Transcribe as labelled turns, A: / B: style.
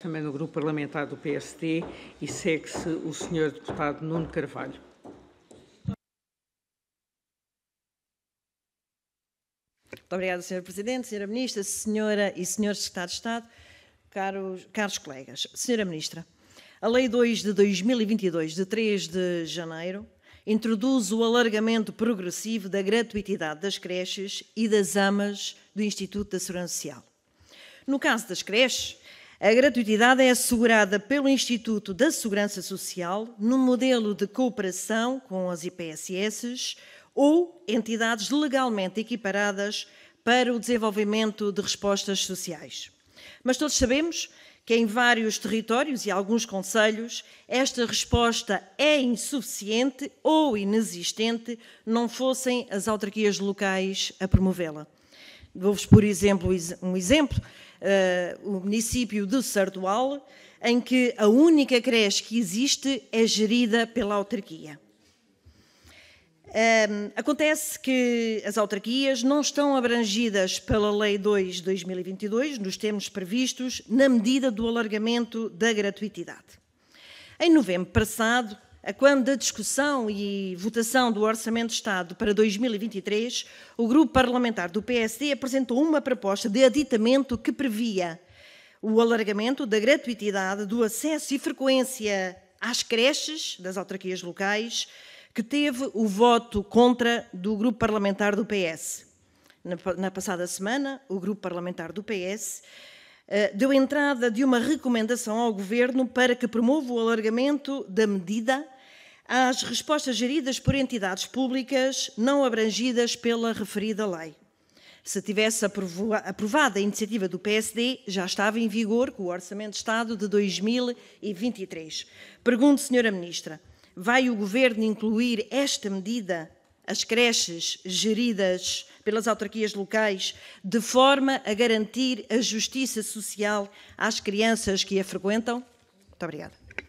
A: Também no grupo parlamentar do PST e segue-se o senhor deputado Nuno Carvalho. Muito obrigada, Sr. Presidente, Sra. Ministra, Senhora e Senhores Secretários de Estado, caros, caros colegas. Sra. Ministra, a Lei 2 de 2022, de 3 de janeiro, introduz o alargamento progressivo da gratuitidade das creches e das amas do Instituto da Segurança Social. No caso das creches, a gratuidade é assegurada pelo Instituto da Segurança Social no modelo de cooperação com as IPSS ou entidades legalmente equiparadas para o desenvolvimento de respostas sociais. Mas todos sabemos que em vários territórios e alguns conselhos esta resposta é insuficiente ou inexistente, não fossem as autarquias locais a promovê-la vou vos por exemplo, um exemplo: uh, o município de Sardual, em que a única creche que existe é gerida pela autarquia. Um, ehm, acontece que as autarquias não estão abrangidas pela Lei 2 de 2022, nos termos previstos, na medida do alargamento da gratuitidade. Em novembro passado, a quando da discussão e votação do Orçamento de Estado para 2023, o Grupo Parlamentar do PSD apresentou uma proposta de aditamento que previa o alargamento da gratuitidade do acesso e frequência às creches das autarquias locais, que teve o voto contra do Grupo Parlamentar do PS. Na, na passada semana, o Grupo Parlamentar do PS eh, deu entrada de uma recomendação ao Governo para que promova o alargamento da medida às respostas geridas por entidades públicas não abrangidas pela referida lei. Se tivesse aprovada a iniciativa do PSD, já estava em vigor com o Orçamento de Estado de 2023. Pergunto, Senhora Ministra, vai o Governo incluir esta medida, as creches geridas pelas autarquias locais, de forma a garantir a justiça social às crianças que a frequentam? Muito obrigada.